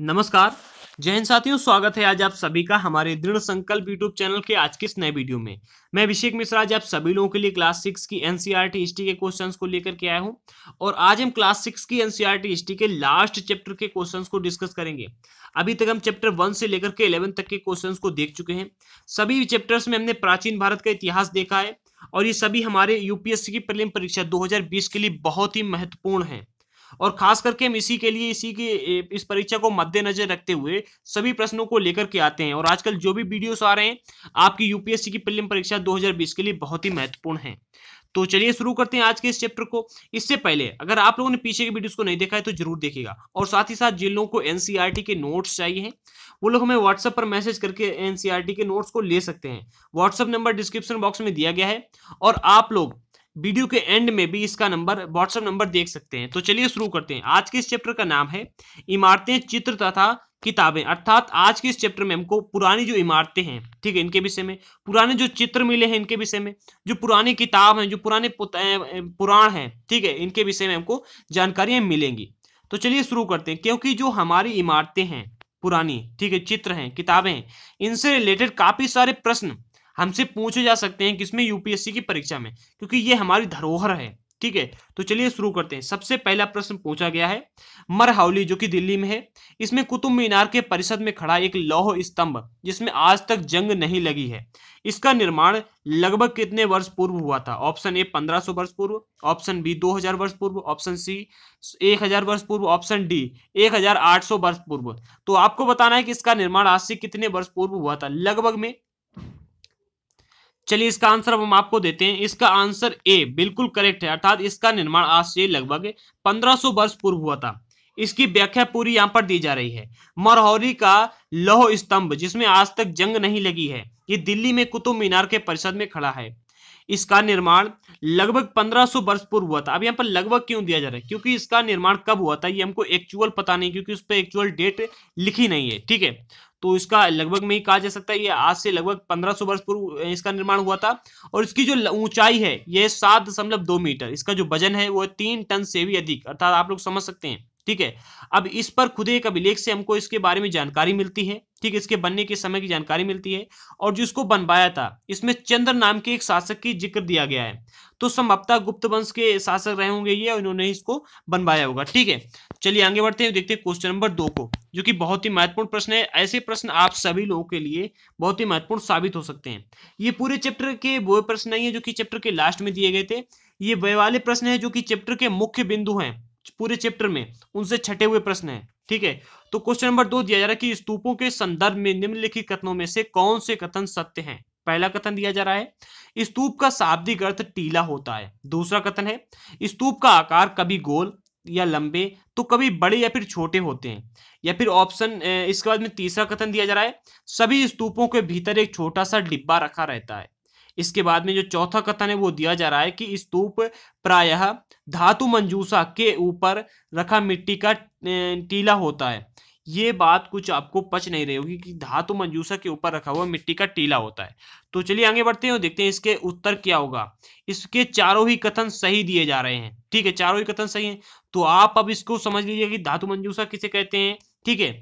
नमस्कार जय हिंद साथियों स्वागत है आज आप सभी का हमारे दृढ़ संकल्प यूट्यूब चैनल के आज के इस नए वीडियो में मैं अभिषेक मिश्रा आज आप सभी लोगों के लिए क्लास सिक्स की एनसीईआरटी हिस्ट्री e के क्वेश्चंस को लेकर के आया हूं और आज हम क्लास सिक्स की एनसीईआरटी हिस्ट्री e के लास्ट चैप्टर के क्वेश्चंस को डिस्कस करेंगे अभी तक हम चैप्टर वन से लेकर के इलेवन तक के क्वेश्चन को देख चुके हैं सभी चैप्टर्स में हमने प्राचीन भारत का इतिहास देखा है और ये सभी हमारे यूपीएससी की प्रलिम परीक्षा दो के लिए बहुत ही महत्वपूर्ण है और खास करके हम इसी के लिए इसी के इस परीक्षा को मद्देनजर रखते हुए सभी प्रश्नों को लेकर के आते हैं और आजकल जो भी वीडियोस आ रहे हैं आपकी यूपीएससी की प्रीलिम परीक्षा 2020 के लिए बहुत ही महत्वपूर्ण है तो चलिए शुरू करते हैं आज के इस चैप्टर को इससे पहले अगर आप लोगों ने पीछे के वीडियोस को नहीं देखा है तो जरूर देखिएगा और साथ ही साथ जिन लोगों को एनसीईआरटी के नोट्स चाहिए हैं वो लोग हमें व्हाट्सएप पर मैसेज करके एनसीईआरटी के नोट्स को ले सकते हैं व्हाट्सएप नंबर डिस्क्रिप्शन बॉक्स में दिया गया है और आप लोग वीडियो के एंड में भी इसका नंबर व्हाट्सएप नंबर देख सकते हैं तो चलिए शुरू करते हैं आज के इस चैप्टर का नाम है इमारतें चित्र तथा किताबें अर्थात आज के इस चैप्टर में हमको पुरानी जो इमारतें हैं ठीक है इनके विषय में पुराने जो चित्र मिले हैं इनके विषय में जो पुरानी किताब हैं जो पुराने पुराण हैं ठीक है इनके विषय में हमको जानकारियां मिलेंगी तो चलिए शुरू करते हैं क्योंकि जो हमारी इमारतें हैं पुरानी ठीक है चित्र हैं किताबें हैं इनसे रिलेटेड काफी सारे प्रश्न हमसे पूछे जा सकते हैं किसमें यूपीएससी की परीक्षा में क्योंकि ये हमारी धरोहर है ठीक है तो चलिए शुरू करते हैं सबसे पहला प्रश्न पूछा गया है मरहावली जो कि दिल्ली में है इसमें कुतुब मीनार के परिषद में खड़ा एक लौह स्तंभ जिसमें आज तक जंग नहीं लगी है इसका निर्माण लगभग कितने वर्ष पूर्व हुआ था ऑप्शन ए 1500 वर्ष पूर्व ऑप्शन बी 2000 वर्ष पूर्व ऑप्शन सी 1000 वर्ष पूर्व ऑप्शन डी 1800 वर्ष पूर्व तो आपको बताना है कि इसका निर्माण आज से कितने वर्ष पूर्व हुआ था लगभग में चलिए इसका आंसर अब हम आपको देते हैं इसका आंसर ए बिल्कुल करेक्ट है अर्थात इसका निर्माण आज से लगभग 1500 वर्ष पूर्व हुआ था इसकी व्याख्या पूरी यहाँ पर दी जा रही है मरहौरी का लौह स्तंभ जिसमें आज तक जंग नहीं लगी है ये दिल्ली में कुतुब मीनार के परिसर में खड़ा है इसका निर्माण लगभग 1500 वर्ष पूर्व हुआ था अब यहाँ पर लगभग क्यों दिया जा रहा है क्योंकि इसका निर्माण कब हुआ था ये हमको एक्चुअल पता नहीं क्योंकि उस पर एक्चुअल डेट लिखी नहीं है ठीक है तो इसका लगभग में ही कहा जा सकता है ये आज से लगभग 1500 वर्ष पूर्व इसका निर्माण हुआ था और इसकी जो ऊंचाई है ये सात दशमलव दो मीटर इसका जो वजन है वो तीन टन से भी अधिक अर्थात आप लोग समझ सकते हैं ठीक है अब इस पर खुद एक अभिलेख से हमको इसके बारे में जानकारी मिलती है ठीक है इसके बनने के समय की जानकारी मिलती है और जो इसको बनवाया था इसमें चंद्र नाम के एक शासक की जिक्र दिया गया है तो संभवतः गुप्त वंश के शासक रहे होंगे ये और इन्होंने इसको बनवाया होगा ठीक है चलिए आगे बढ़ते हैं देखते हैं क्वेश्चन नंबर दो को जो कि बहुत ही महत्वपूर्ण प्रश्न है ऐसे प्रश्न आप सभी लोगों के लिए बहुत ही महत्वपूर्ण साबित हो सकते हैं ये पूरे चैप्टर के वो प्रश्न नहीं है जो कि चैप्टर के लास्ट में दिए गए थे ये वे वाले प्रश्न है जो कि चैप्टर के मुख्य बिंदु हैं पूरे चैप्टर में उनसे छठे हुए प्रश्न है ठीक है तो क्वेश्चन नंबर दो दिया जा रहा है कि स्तूपों के संदर्भ में निम्नलिखित कथनों में से कौन से कथन सत्य हैं पहला कथन दिया जा रहा है स्तूप का शाब्दिक अर्थ टीला होता है दूसरा कथन है स्तूप का आकार कभी गोल या लंबे तो कभी बड़े या फिर छोटे होते हैं या फिर ऑप्शन इसके बाद में तीसरा कथन दिया जा रहा है सभी स्तूपों के भीतर एक छोटा सा डिब्बा रखा रहता है इसके बाद में जो चौथा कथन है वो दिया जा रहा है कि स्तूप प्रायः धातु मंजूसा के ऊपर रखा मिट्टी का टीला होता है ये बात कुछ आपको पच नहीं रही होगी कि धातु मंजूसा के ऊपर रखा हुआ मिट्टी का टीला होता है तो चलिए आगे बढ़ते हैं और देखते हैं इसके उत्तर क्या होगा इसके चारों ही कथन सही दिए जा रहे हैं ठीक है चारों ही कथन सही हैं तो आप अब इसको समझ लीजिए कि धातु मंजूसा किसे कहते हैं ठीक है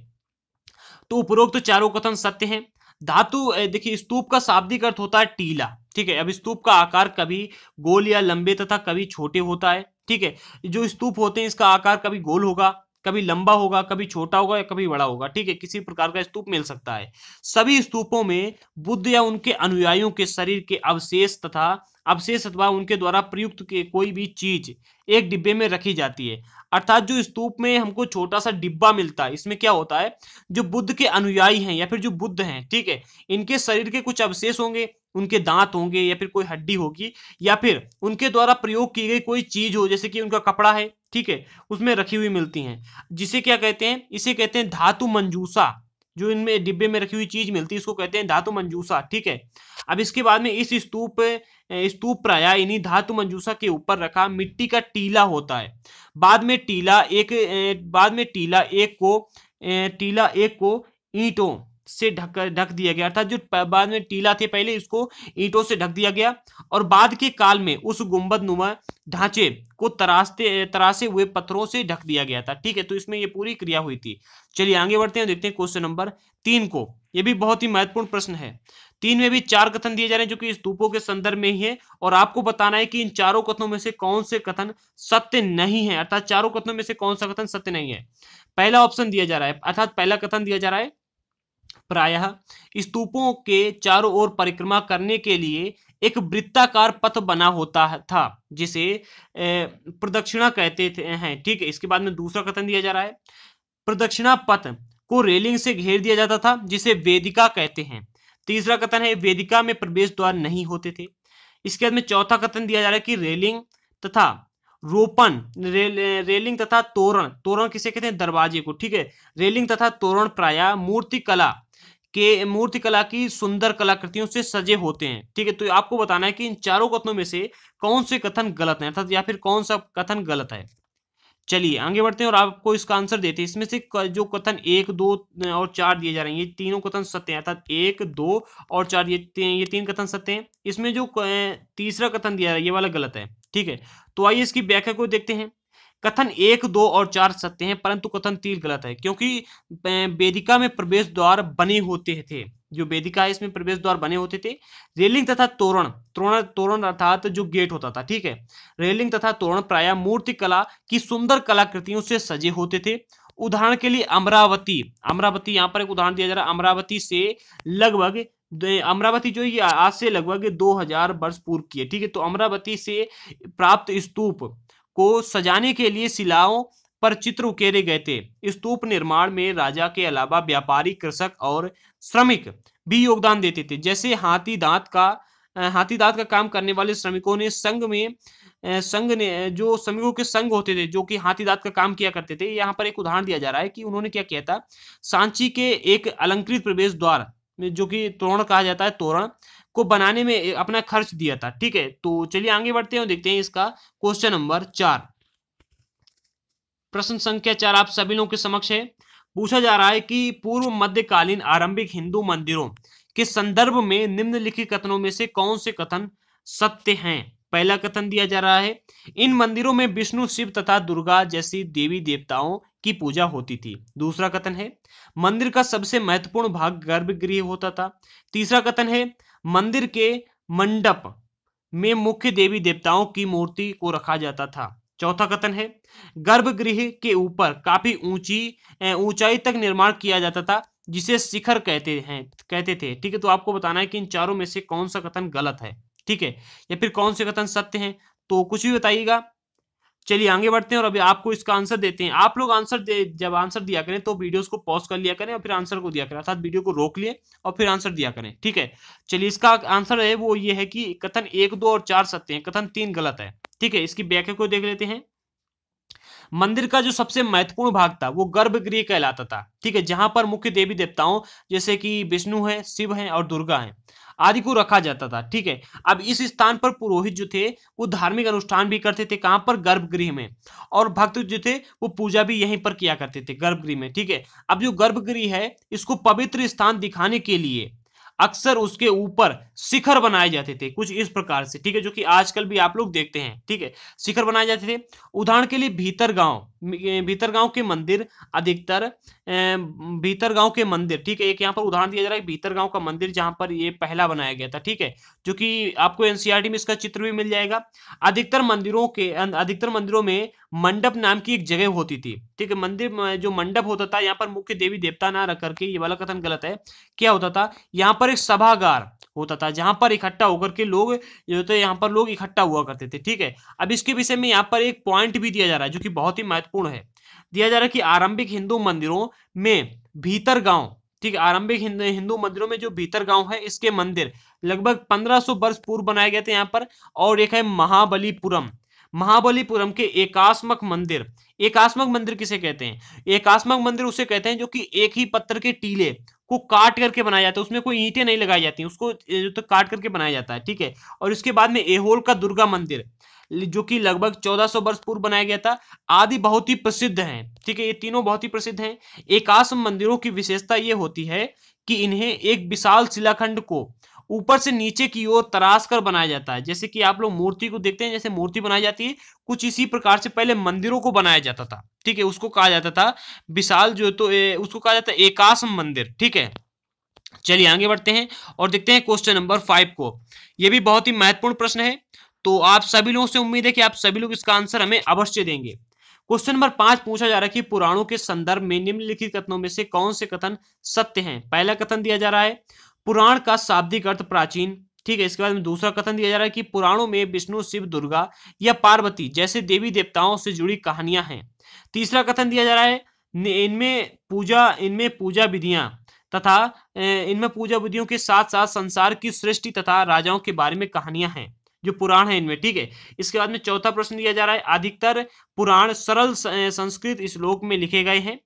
तो उपरोक्त तो चारों कथन सत्य है धातु देखिए स्तूप का शाब्दिक अर्थ होता है टीला ठीक है अब स्तूप का आकार कभी गोल या लंबे तथा कभी छोटे होता है ठीक है जो स्तूप होते हैं इसका आकार कभी गोल होगा कभी लंबा होगा कभी छोटा होगा या कभी बड़ा होगा ठीक है किसी प्रकार का स्तूप मिल सकता है सभी स्तूपों में बुद्ध या उनके अनुयायियों के शरीर के अवशेष तथा अवशेष अथवा उनके द्वारा प्रयुक्त के कोई भी चीज एक डिब्बे में रखी जाती है अर्थात जो स्तूप में हमको छोटा सा डिब्बा मिलता है इसमें क्या होता है जो बुद्ध के अनुयायी हैं या फिर जो बुद्ध हैं ठीक है इनके शरीर के कुछ अवशेष होंगे उनके दांत होंगे या फिर कोई हड्डी होगी या फिर उनके द्वारा प्रयोग की गई कोई चीज हो जैसे कि उनका कपड़ा है ठीक है उसमें रखी हुई मिलती है जिसे क्या कहते हैं इसे कहते हैं धातु मंजूसा जो इनमें डिब्बे में रखी हुई चीज मिलती है इसको कहते हैं धातु मंजूसा ठीक है अब इसके बाद में इस स्तूप स्तूप प्राय इन्हीं धातु मंजूसा के ऊपर रखा मिट्टी का टीला होता है बाद में टीला एक बाद में टीला एक को टीला एक को ईंटों से ढक ढक दिया गया अर्थात जो बाद में टीला थे पहले इसको ईंटों से ढक दिया गया और बाद के काल में उस गुंबद नुमा ढांचे को तरासते तराशे हुए पत्थरों से ढक दिया गया था ठीक है तो इसमें ये पूरी क्रिया हुई थी चलिए आगे बढ़ते हैं देखते हैं क्वेश्चन नंबर तीन को ये भी बहुत ही महत्वपूर्ण प्रश्न है तीन में भी चार कथन दिए जा रहे हैं जो कि स्तूपों के संदर्भ में ही है और आपको बताना है कि इन चारों कथनों में से कौन से कथन सत्य नहीं है अर्थात चारों कथनों में से कौन सा कथन सत्य नहीं है पहला ऑप्शन दिया जा रहा है अर्थात पहला कथन दिया जा रहा है प्रायः स्तूपों के चारों ओर परिक्रमा करने के लिए एक वृत्ताकार पथ बना होता था जिसे प्रदक्षिणा कहते हैं ठीक है इसके बाद में दूसरा कथन दिया जा रहा है प्रदक्षिणा पथ को रेलिंग से घेर दिया जाता था जिसे वेदिका कहते हैं तीसरा कथन है वेदिका में प्रवेश द्वार नहीं होते थे इसके बाद में चौथा कथन दिया जा रहा है कि रेलिंग तथा रोपण रेल, रेलिंग तथा तोरण तोरण किसे कहते हैं दरवाजे को ठीक है रेलिंग तथा तोरण प्राय मूर्ति कला के मूर्ति कला की सुंदर कलाकृतियों से सजे होते हैं ठीक है तो आपको बताना है कि इन चारों कथनों में से कौन से कथन गलत है अर्थात या फिर कौन सा कथन गलत है चलिए आगे बढ़ते हैं और आपको इसका आंसर देते हैं इसमें से जो कथन एक दो और चार दिए जा रहे हैं ये तीनों कथन सत्य हैं अर्थात एक दो और चार ये तीन, ये तीन कथन सत्य हैं इसमें जो तीसरा कथन दिया जा रहा है ये वाला गलत है ठीक है तो आइए इसकी व्याख्या को देखते हैं कथन एक दो और चार सत्य हैं परंतु कथन तीन गलत है क्योंकि वेदिका में प्रवेश द्वार बने होते थे जो वेदिका है इसमें प्रवेश द्वार बने होते थे रेलिंग तथा तोरण तोरण तोरण अर्थात जो गेट होता था ठीक है रेलिंग तथा तोरण प्राय मूर्ति कला की सुंदर कलाकृतियों से सजे होते थे उदाहरण के लिए अमरावती अमरावती यहाँ पर एक उदाहरण दिया जा रहा है अमरावती से लगभग अमरावती जो ये आज से लगभग 2000 वर्ष पूर्व की है ठीक है तो अमरावती से प्राप्त स्तूप को सजाने के लिए शिलाओं पर चित्र उकेरे गए थे स्तूप निर्माण में राजा के अलावा व्यापारी कृषक और श्रमिक भी योगदान देते थे जैसे हाथी दांत का हाथी दांत का काम करने वाले श्रमिकों ने संघ में संघ ने जो श्रमिकों के संघ होते थे जो कि हाथी दांत का काम किया करते थे यहाँ पर एक उदाहरण दिया जा रहा है कि उन्होंने क्या किया था सांची के एक अलंकृत प्रवेश द्वार जो कि तोरण कहा जाता है तोरण को बनाने में अपना खर्च दिया था ठीक है तो चलिए आगे बढ़ते हैं देखते हैं इसका क्वेश्चन नंबर चार प्रश्न संख्या चार आप सभी लोगों के समक्ष है पूछा जा रहा है कि पूर्व मध्यकालीन आरंभिक हिंदू मंदिरों के संदर्भ में निम्नलिखित कथनों में से कौन से कथन सत्य हैं पहला कथन दिया जा रहा है इन मंदिरों में विष्णु शिव तथा दुर्गा जैसी देवी देवताओं की पूजा होती थी दूसरा कथन है मंदिर का सबसे महत्वपूर्ण भाग गर्भगृह होता था तीसरा कथन है मंदिर के मंडप में मुख्य देवी देवताओं की मूर्ति को रखा जाता था चौथा कथन है गर्भगृह के ऊपर काफी ऊंची ऊंचाई तक निर्माण किया जाता था जिसे शिखर कहते हैं कहते थे ठीक है तो आपको बताना है कि इन चारों में से कौन सा कथन गलत है ठीक है या फिर कौन से कथन सत्य हैं तो कुछ भी बताइएगा चलिए आगे बढ़ते हैं और अभी आपको इसका आंसर देते हैं आप लोग आंसर दे जब आंसर दिया करें तो वीडियोस को पॉज कर लिया करें और फिर आंसर को दिया करें अर्थात वीडियो को रोक लिए और फिर आंसर दिया करें ठीक है चलिए इसका आंसर है वो ये है कि कथन एक दो और चार सत्य है कथन तीन गलत है ठीक है इसकी व्याख्या को देख लेते हैं मंदिर का जो सबसे महत्वपूर्ण भाग था वो गर्भगृह कहलाता था ठीक है जहां पर मुख्य देवी देवताओं जैसे कि विष्णु है शिव है और दुर्गा है आदि को रखा जाता था ठीक है अब इस स्थान पर पुरोहित जो थे वो धार्मिक अनुष्ठान भी करते थे कहाँ पर गर्भगृह में और भक्त जो थे वो पूजा भी यहीं पर किया करते थे गर्भगृह में ठीक है अब जो गर्भगृह है इसको पवित्र स्थान दिखाने के लिए अक्सर उसके ऊपर शिखर बनाए जाते थे कुछ इस प्रकार से ठीक है जो कि आजकल भी आप लोग देखते हैं ठीक है शिखर बनाए जाते थे उदाहरण के लिए भीतर गांव गांव के मंदिर अधिकतर गांव के मंदिर ठीक है एक यहाँ पर उदाहरण दिया जा रहा है गांव का मंदिर जहां पर ये पहला बनाया गया था ठीक है जो कि आपको एनसीईआरटी में इसका चित्र भी मिल जाएगा अधिकतर मंदिरों के अधिकतर मंदिरों में मंडप नाम की एक जगह होती थी ठीक है मंदिर जो मंडप होता था यहाँ पर मुख्य देवी देवता ना रख करके ये वाला कथन गलत है क्या होता था यहाँ पर एक सभागार होता था जहां पर इकट्ठा होकर के लोग जो होते यहाँ पर लोग इकट्ठा हुआ करते थे ठीक है अब इसके विषय में यहाँ पर एक पॉइंट भी दिया जा रहा है जो कि बहुत ही महत्वपूर्ण महत्वपूर्ण है दिया जा रहा है कि आरंभिक हिंदू मंदिरों में भीतर गांव ठीक है आरंभिक हिंदू मंदिरों में जो भीतर गांव है इसके मंदिर लगभग 1500 वर्ष पूर्व बनाए गए थे यहाँ पर और एक है महाबलीपुरम महाबलीपुरम के एकास्मक मंदिर एकास्मक मंदिर किसे कहते हैं एकास्मक मंदिर उसे कहते हैं जो कि एक ही पत्थर के टीले को काट करके बनाया जाता है उसमें कोई ईंटें नहीं लगाई जाती उसको जो तो काट करके बनाया जाता है ठीक है और इसके बाद में एहोल का दुर्गा मंदिर जो कि लगभग 1400 वर्ष पूर्व बनाया गया था आदि बहुत ही प्रसिद्ध हैं ठीक है ये तीनों बहुत ही प्रसिद्ध हैं एकाश मंदिरों की विशेषता ये होती है कि इन्हें एक विशाल शिलाखंड को ऊपर से नीचे की ओर तराश कर बनाया जाता है जैसे कि आप लोग मूर्ति को देखते हैं जैसे मूर्ति बनाई जाती है कुछ इसी प्रकार से पहले मंदिरों को बनाया जाता था ठीक है उसको कहा जाता था विशाल जो तो ए, उसको कहा जाता है एकाश मंदिर ठीक है चलिए आगे बढ़ते हैं और देखते हैं क्वेश्चन नंबर फाइव को यह भी बहुत ही महत्वपूर्ण प्रश्न है तो आप सभी लोगों से उम्मीद है कि आप सभी लोग इसका आंसर हमें अवश्य देंगे क्वेश्चन नंबर पांच पूछा जा रहा है कि पुराणों के संदर्भ में निम्नलिखित कथनों में से कौन से कथन सत्य हैं पहला कथन दिया जा रहा है पुराण का शाब्दिक अर्थ प्राचीन ठीक है इसके बाद में दूसरा कथन दिया जा रहा है कि पुराणों में विष्णु शिव दुर्गा या पार्वती जैसे देवी देवताओं से जुड़ी कहानियां हैं तीसरा कथन दिया जा रहा है इनमें पूजा इनमें पूजा विधियां तथा इनमें पूजा विधियों के साथ साथ संसार की सृष्टि तथा राजाओं के बारे में कहानियां हैं जो पुराण है इनमें ठीक है इसके बाद में चौथा प्रश्न दिया जा रहा है अधिकतर पुराण सरल संस्कृत श्लोक में लिखे गए हैं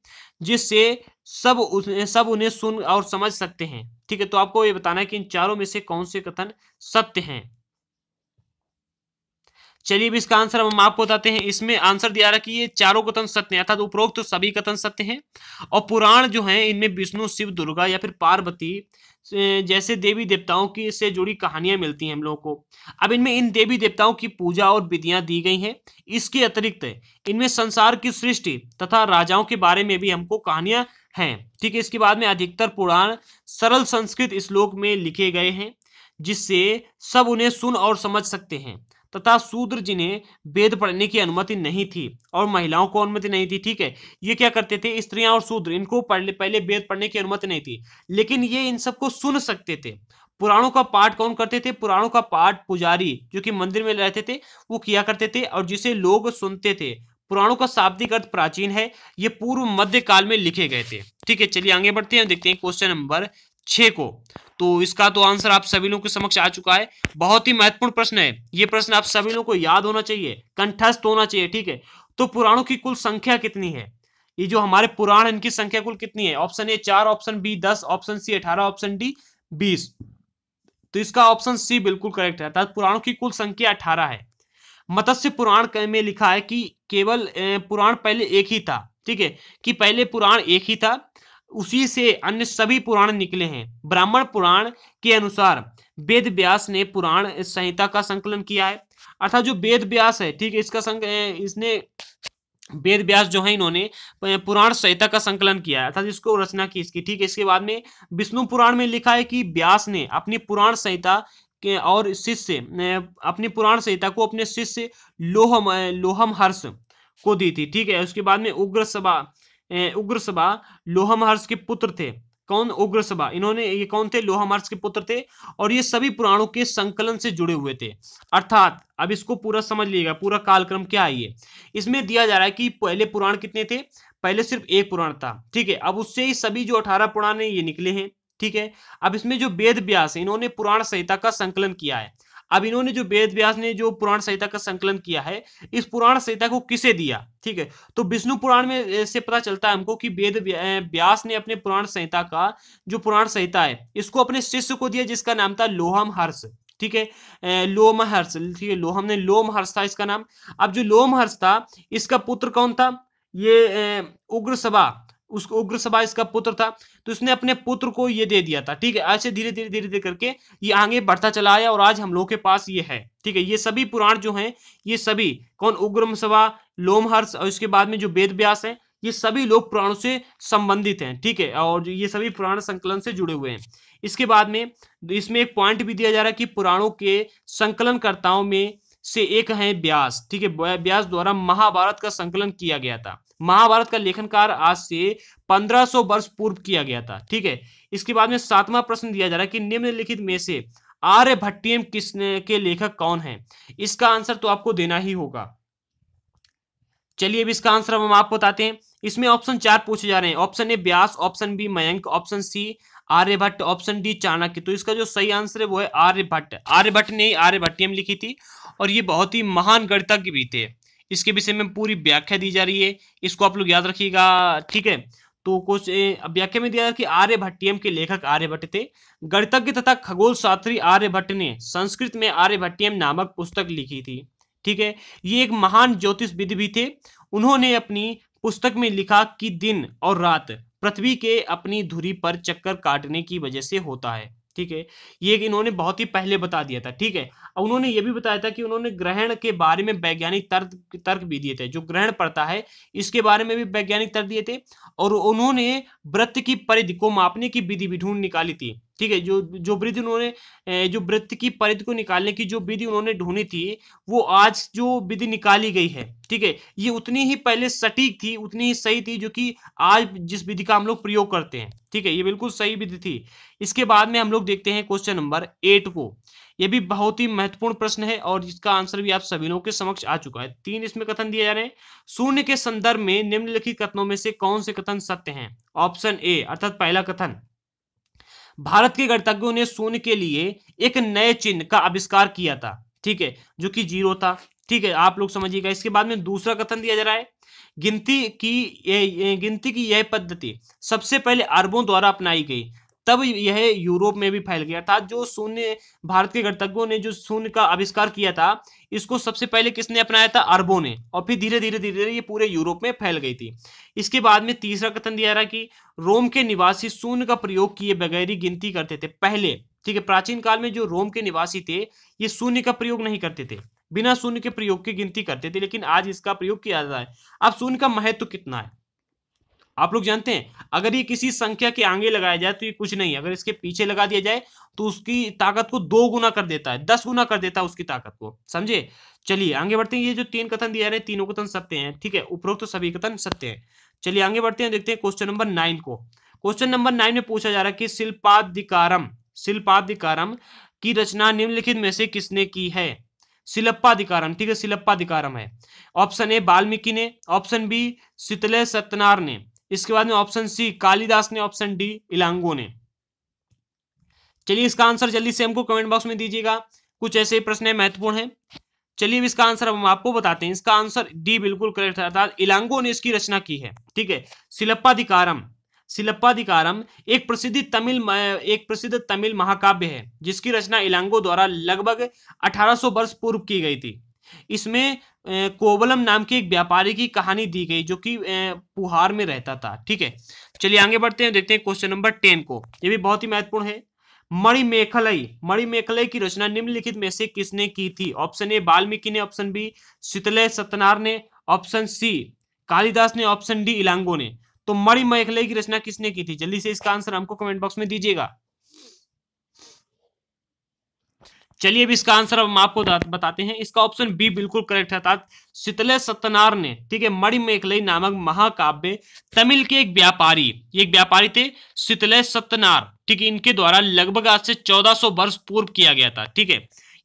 जिससे सब उस, सब उन्हें सुन और समझ सकते हैं ठीक है तो आपको ये बताना है कि इन चारों में से कौन से कथन सत्य हैं चलिए अब इसका आंसर हम आपको बताते हैं इसमें आंसर दिया रहा कि ये चारों कथन सत्य हैं अर्थात उपरोक्त तो सभी कथन सत्य हैं और पुराण जो हैं इनमें विष्णु शिव दुर्गा या फिर पार्वती जैसे देवी देवताओं की से जुड़ी कहानियां मिलती हैं हम लोगों को अब इनमें इन देवी देवताओं की पूजा और विधियां दी गई हैं इसके अतिरिक्त इनमें संसार की सृष्टि तथा राजाओं के बारे में भी हमको कहानियां हैं ठीक है इसके बाद में अधिकतर पुराण सरल संस्कृत श्लोक में लिखे गए हैं जिससे सब उन्हें सुन और समझ सकते हैं तथा शूद्र जी ने वेद पढ़ने की अनुमति नहीं थी और महिलाओं को अनुमति नहीं थी ठीक है ये क्या करते थे स्त्रियां और शूद्र इनको पहले वेद पढ़ने की अनुमति नहीं थी लेकिन ये इन सबको सुन सकते थे पुराणों का पाठ कौन करते थे पुराणों का पाठ पुजारी जो कि मंदिर में रहते थे वो किया करते थे और जिसे लोग सुनते थे पुराणों का शाब्दिक अर्थ प्राचीन है ये पूर्व मध्य काल में लिखे गए थे ठीक है चलिए आगे बढ़ते हैं देखते हैं क्वेश्चन नंबर छ को तो इसका तो आंसर आप सभी लोगों के समक्ष आ चुका है बहुत ही महत्वपूर्ण प्रश्न है ये प्रश्न आप सभी लोगों को याद होना चाहिए कंठस्थ होना चाहिए ठीक है तो पुराणों की कुल संख्या कितनी है ये जो हमारे पुराण इनकी संख्या कुल कितनी है ऑप्शन ए चार ऑप्शन बी दस ऑप्शन सी अठारह ऑप्शन डी बीस तो इसका ऑप्शन सी बिल्कुल करेक्ट है अर्थात पुराणों की कुल संख्या अठारह है मत्स्य पुराण में लिखा है कि केवल पुराण पहले एक ही था ठीक है कि पहले पुराण एक ही था उसी से अन्य सभी पुराण निकले हैं ब्राह्मण पुराण के अनुसार वेद व्यास ने पुराण संहिता का संकलन किया है अर्थात जो वेद व्यास है ठीक है इसका संक इसने वेद व्यास जो है इन्होंने पुराण संहिता का संकलन किया है अर्थात इसको रचना की इसकी ठीक है इसके बाद में विष्णु पुराण में लिखा है कि व्यास ने अपनी पुराण संहिता और शिष्य अपनी पुराण संहिता को अपने शिष्य लोहम लोहम हर्ष को दी थी ठीक है उसके बाद में उग्र सभा उग्र सभा लोहम हर्ष के पुत्र थे कौन उग्र सभा इन्होंने ये कौन थे लोहामार्स के पुत्र थे और ये सभी पुराणों के संकलन से जुड़े हुए थे अर्थात अब इसको पूरा समझ लीजिएगा पूरा कालक्रम क्या है ये इसमें दिया जा रहा है कि पहले पुराण कितने थे पहले सिर्फ एक पुराण था ठीक है अब उससे ही सभी जो अठारह पुराण है ये निकले हैं ठीक है अब इसमें जो वेद व्यास इन्होंने पुराण संहिता का संकलन किया है अब इन्होंने जो वेद व्यास ने जो पुराण संहिता का संकलन किया है इस पुराण संहिता को किसे दिया ठीक है तो विष्णु पुराण में से पता चलता है हमको कि वेद व्यास ने अपने पुराण संहिता का जो पुराण संहिता है इसको अपने शिष्य को दिया जिसका नाम था लोहम हर्ष ठीक है हर्ष ठीक है लोहम ने लोम हर्ष था इसका नाम अब जो हर्ष था इसका पुत्र कौन था ये उग्र सभा उसको सभा इसका पुत्र था तो इसने अपने पुत्र को ये दे दिया था ठीक है ऐसे धीरे धीरे धीरे धीरे करके ये आगे बढ़ता चला आया और आज हम लोग के पास ये है ठीक है ये सभी पुराण जो हैं ये सभी कौन उग्रम सभा लोमहर्ष और इसके बाद में जो वेद व्यास है ये सभी लोग पुराणों से संबंधित हैं ठीक है और ये सभी पुराण संकलन से जुड़े हुए हैं इसके बाद में इसमें एक पॉइंट भी दिया जा रहा है कि पुराणों के संकलनकर्ताओं में से एक है व्यास ठीक है व्यास द्वारा महाभारत का संकलन किया गया था महाभारत का लेखनकार आज से 1500 वर्ष पूर्व किया गया था ठीक है इसके बाद में सातवां प्रश्न दिया जा रहा है कि निम्नलिखित में से आर्य भट्टियम किस के लेखक कौन है इसका आंसर तो आपको देना ही होगा चलिए अब इसका आंसर हम आपको बताते हैं इसमें ऑप्शन चार पूछे जा रहे हैं option A Vyas option B Mayank option C Aryabhatta option D Chanakya तो इसका जो सही आंसर है वो है आर्यभट्ट आर्यभट्ट ने आर्यभट्टियम लिखी थी और ये बहुत ही महान गणितज्ञ भी थे इसके विषय में पूरी व्याख्या दी जा रही है इसको आप लोग याद रखिएगा ठीक है तो कुछ व्याख्या में दिया कि आर्यभट्टियम के लेखक आर्यभट्ट थे गणितज्ञ तथा खगोल शास्त्री आर्यभट्ट ने संस्कृत में आर्यभट्टियम नामक पुस्तक लिखी थी ठीक है ये एक महान ज्योतिष विद भी थे उन्होंने अपनी पुस्तक में लिखा कि दिन और रात पृथ्वी के अपनी धुरी पर चक्कर काटने की वजह से होता है ठीक है ये इन्होंने बहुत ही पहले बता दिया था ठीक है उन्होंने ये भी बताया था कि उन्होंने ग्रहण के बारे में वैज्ञानिक तर्क तर्क भी दिए थे जो ग्रहण पड़ता है इसके बारे में भी वैज्ञानिक तर्क दिए थे और उन्होंने व्रत की परिधि को मापने की विधि भी ढूंढ निकाली थी ठीक है जो जो वृद्धि उन्होंने जो वृत्त की परिध को निकालने की जो विधि उन्होंने ढूंढी थी वो आज जो विधि निकाली गई है ठीक है ये उतनी ही पहले सटीक थी उतनी ही सही थी जो कि आज जिस विधि का हम लोग प्रयोग करते हैं ठीक है ये बिल्कुल सही विधि थी इसके बाद में हम लोग देखते हैं क्वेश्चन नंबर एट को यह भी बहुत ही महत्वपूर्ण प्रश्न है और जिसका आंसर भी आप सभी लोगों के समक्ष आ चुका है तीन इसमें कथन दिए जा रहे हैं शून्य के संदर्भ में निम्नलिखित कथनों में से कौन से कथन सत्य हैं ऑप्शन ए अर्थात पहला कथन भारत के गणतज्ञों ने शून्य के लिए एक नए चिन्ह का आविष्कार किया था ठीक है जो कि जीरो था ठीक है आप लोग समझिएगा इसके बाद में दूसरा कथन दिया जा रहा है गिनती की गिनती की यह पद्धति सबसे पहले अरबों द्वारा अपनाई गई तब यह यूरोप में भी फैल गया था जो शून्य भारत के गणतज्ञों ने जो शून्य का आविष्कार किया था इसको सबसे पहले किसने अपनाया था अरबों ने और फिर धीरे धीरे धीरे ये पूरे यूरोप में फैल गई थी इसके बाद में तीसरा कथन दिया रहा कि रोम के निवासी शून्य का प्रयोग किए बगैर ही गिनती करते थे पहले ठीक है प्राचीन काल में जो रोम के निवासी थे ये शून्य का प्रयोग नहीं करते थे बिना शून्य के प्रयोग की गिनती करते थे लेकिन आज इसका प्रयोग किया जाता है अब शून्य का महत्व कितना है आप लोग जानते हैं अगर ये किसी संख्या के आगे लगाया जाए तो ये कुछ नहीं अगर इसके पीछे लगा दिया जाए तो उसकी ताकत को दो गुना कर देता है दस गुना कर देता है उसकी ताकत को समझे चलिए आगे बढ़ते हैं ये जो तीन कथन दिया रहे तीनों कथन सत्य हैं ठीक है उपरोक्त तो सभी कथन सत्य हैं चलिए आगे बढ़ते हैं देखते हैं क्वेश्चन नंबर नाइन को क्वेश्चन नंबर नाइन में पूछा जा रहा है कि शिल्पाधिकारम शिल्पाधिकारम की रचना निम्नलिखित में से किसने की है शिल्पाधिकारम ठीक है शिल्पाधिकारम है ऑप्शन ए बाल्मीकि ने ऑप्शन बी शीतले सत्यनार ने इसके बाद में ऑप्शन सी कालिदास ने ऑप्शन डी इलांगो ने चलिए इसका आंसर जल्दी से हमको कमेंट बॉक्स में दीजिएगा कुछ ऐसे प्रश्न है महत्वपूर्ण है चलिए अब इसका आंसर हम आपको बताते हैं इसका आंसर डी बिल्कुल करेक्ट है अर्थात इलांगो ने इसकी रचना की है ठीक है शिलप्पाधिकारम शिलप्पाधिकारम एक प्रसिद्ध तमिल एक प्रसिद्ध तमिल महाकाव्य है जिसकी रचना इलांगो द्वारा लगभग 1800 वर्ष पूर्व की गई थी इसमें कोवलम नाम के एक व्यापारी की कहानी दी गई जो कि पुहार में रहता था ठीक है चलिए आगे बढ़ते हैं देखते हैं क्वेश्चन नंबर टेन को ये भी बहुत ही महत्वपूर्ण है मणिमेखलई मणिमेखलई की रचना निम्नलिखित में से किसने की थी ऑप्शन ए बाल्मीकि ने ऑप्शन बी शीतल सतनार ने ऑप्शन सी कालिदास ने ऑप्शन डी इलांगो ने तो मणिमेखलई की रचना किसने की थी जल्दी से इसका आंसर हमको कमेंट बॉक्स में दीजिएगा चलिए अब इसका आंसर हम आपको बताते हैं इसका ऑप्शन बी बिल्कुल करेक्ट है अर्थात शीतले सत्यनार ने ठीक है मणिमेखलई नामक महाकाव्य तमिल के एक व्यापारी एक व्यापारी थे शीतले सत्यनार ठीक है इनके द्वारा लगभग आज से 1400 वर्ष पूर्व किया गया था ठीक है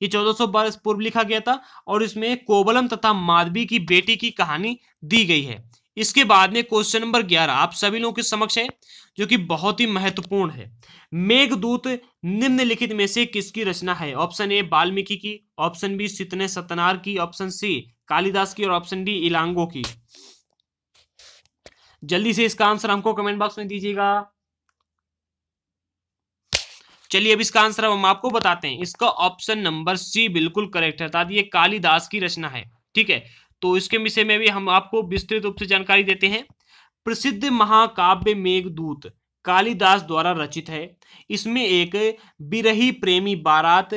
ये 1400 वर्ष पूर्व लिखा गया था और इसमें कोबलम तथा माधवी की बेटी की कहानी दी गई है इसके बाद में क्वेश्चन नंबर ग्यारह आप सभी लोगों के समक्ष है जो कि बहुत ही महत्वपूर्ण है मेघदूत निम्नलिखित में से किसकी रचना है ऑप्शन ए बाल्मीकि की ऑप्शन बी सितने सतनार की ऑप्शन सी कालिदास की और ऑप्शन डी इलांगो की जल्दी से इसका आंसर हमको कमेंट बॉक्स में दीजिएगा चलिए अब इसका आंसर हम आपको बताते हैं इसका ऑप्शन नंबर सी बिल्कुल करेक्ट है अर्थात ये कालिदास की रचना है ठीक है तो इसके विषय में भी हम आपको विस्तृत रूप से जानकारी देते हैं प्रसिद्ध महाकाव्य मेघदूत कालिदास द्वारा रचित है इसमें एक बिरही प्रेमी बारात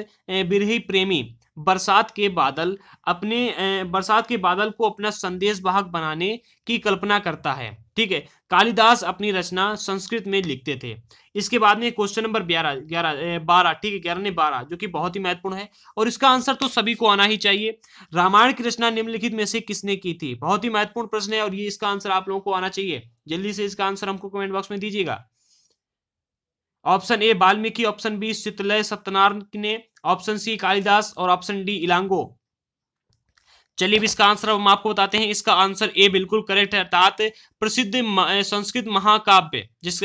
बिरही प्रेमी बरसात के बादल अपने बरसात के बादल को अपना संदेश वाहक बनाने की कल्पना करता है ठीक है कालिदास अपनी रचना संस्कृत में लिखते थे इसके बाद में क्वेश्चन नंबर ग्यारह ग्यारह बारह ठीक है ग्यारह ने बारह जो कि बहुत ही महत्वपूर्ण है और इसका आंसर तो सभी को आना ही चाहिए रामायण की रचना निम्नलिखित में से किसने की थी बहुत ही महत्वपूर्ण प्रश्न है और ये इसका आंसर आप लोगों को आना चाहिए जल्दी से इसका आंसर हमको कमेंट बॉक्स में दीजिएगा option A Balmiki option B शीतलय सत्यनारायण ने ऑप्शन सी कालिदास और ऑप्शन डी इलांगो चलिए अब इसका आंसर हम आपको बताते हैं इसका आंसर ए बिल्कुल करेक्ट है अर्थात प्रसिद्ध संस्कृत महाकाव्य जिस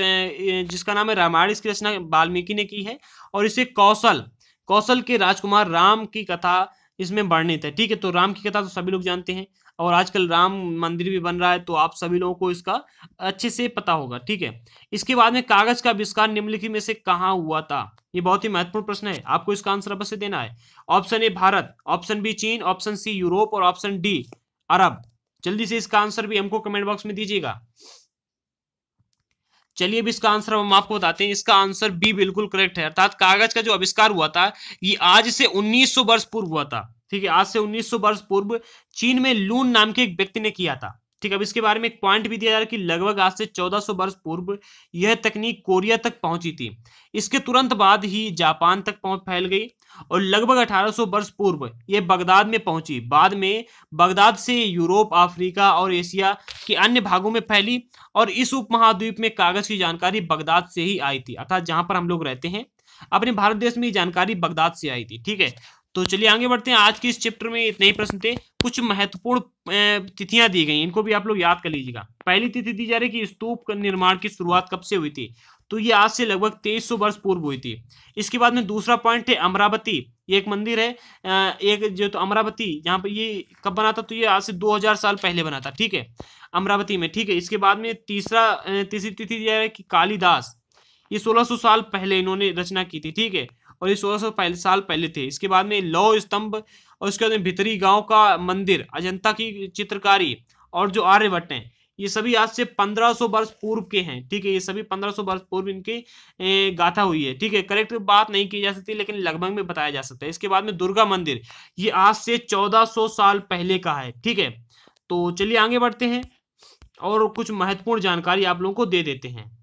जिसका नाम है रामायण इसकी रचना वाल्मीकि ने की है और इसे कौशल कौशल के राजकुमार राम की कथा इसमें वर्णित है ठीक है तो राम की कथा तो सभी लोग जानते हैं और आजकल राम मंदिर भी बन रहा है तो आप सभी लोगों को इसका अच्छे से पता होगा ठीक है इसके बाद में कागज का आविष्कार निम्नलिखित में से कहा हुआ था ये बहुत ही महत्वपूर्ण प्रश्न है आपको इसका आंसर अवश्य देना है option A Bharat option B चीन ऑप्शन सी यूरोप और ऑप्शन डी अरब जल्दी से इसका आंसर भी हमको कमेंट बॉक्स में दीजिएगा चलिए अब इसका आंसर हम आपको बताते हैं इसका आंसर बी बिल्कुल करेक्ट है अर्थात कागज का जो आविष्कार हुआ था ये आज से 1900 वर्ष पूर्व हुआ था ठीक है आज से 1900 वर्ष पूर्व चीन में लून नाम के एक व्यक्ति ने किया था ठीक अब इसके बारे में एक पॉइंट भी दिया जा रहा है कि लगभग आज से 1400 वर्ष पूर्व यह तकनीक कोरिया तक पहुंची थी इसके तुरंत बाद ही जापान तक पहुंच फैल गई और लगभग 1800 वर्ष पूर्व यह बगदाद में पहुंची बाद में बगदाद से यूरोप अफ्रीका और एशिया के अन्य भागों में फैली और इस उप महाद्वीप में कागज की जानकारी बगदाद से ही आई थी अर्थात जहां पर हम लोग रहते हैं अपने भारत देश में ये जानकारी बगदाद से आई थी ठीक है तो चलिए आगे बढ़ते हैं आज के इस चैप्टर में इतने ही प्रश्न थे कुछ महत्वपूर्ण तिथियां दी गई इनको भी आप लोग याद कर लीजिएगा पहली तिथि दी जा रही है कि स्तूप का निर्माण की शुरुआत कब से हुई थी तो ये आज से लगभग 2300 वर्ष पूर्व हुई थी इसके बाद में दूसरा पॉइंट है अमरावती ये एक मंदिर है एक जो तो अमरावती यहाँ पर ये कब बना था तो ये आज से 2000 साल पहले बना था ठीक है अमरावती में ठीक है इसके बाद में तीसरा तीसरी तिथि रही है कि कालिदास ये सौ साल पहले इन्होंने रचना की थी ठीक है और ये सोलह सौ पहले साल पहले थे इसके बाद में लौ स्तंभ और उसके बाद में भितरी गांव का मंदिर अजंता की चित्रकारी और जो आर्यभट्ट हैं ये सभी आज से पंद्रह सौ वर्ष पूर्व के हैं ठीक है ये सभी पंद्रह सौ वर्ष पूर्व इनकी गाथा हुई है ठीक है करेक्ट बात नहीं की जा सकती लेकिन लगभग में बताया जा सकता है इसके बाद में दुर्गा मंदिर ये आज से सौ साल पहले का है ठीक है तो चलिए आगे बढ़ते हैं और कुछ महत्वपूर्ण जानकारी आप लोगों को दे देते हैं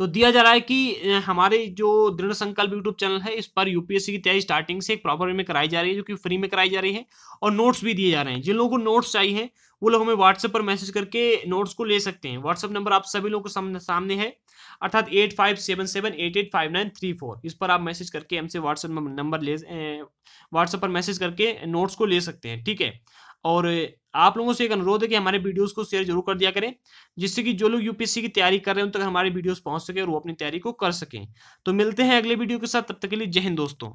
तो दिया जा रहा है कि हमारे जो दृढ़ संकल्प यूट्यूब चैनल है इस पर यूपीएससी की तैयारी स्टार्टिंग से एक प्रॉपर में कराई जा रही है जो कि फ्री में कराई जा रही है और नोट्स भी दिए जा रहे हैं जिन लोगों को नोट्स चाहिए वो लोग हमें व्हाट्सएप पर मैसेज करके नोट्स को ले सकते हैं व्हाट्सएप नंबर आप सभी लोगों के सामने है अर्थात eight five seven seven eight eight five nine three four इस पर आप मैसेज करके हमसे व्हाट्सएप नंबर ले व्हाट्सएप पर मैसेज करके नोट्स को ले सकते हैं ठीक है और आप लोगों से एक अनुरोध है कि हमारे वीडियोस को शेयर जरूर कर दिया करें जिससे कि जो लोग यूपीएससी की तैयारी कर रहे हैं उन तक हमारे वीडियोस पहुंच सके और वो अपनी तैयारी को कर सकें तो मिलते हैं अगले वीडियो के साथ तब तक के लिए जय हिंद दोस्तों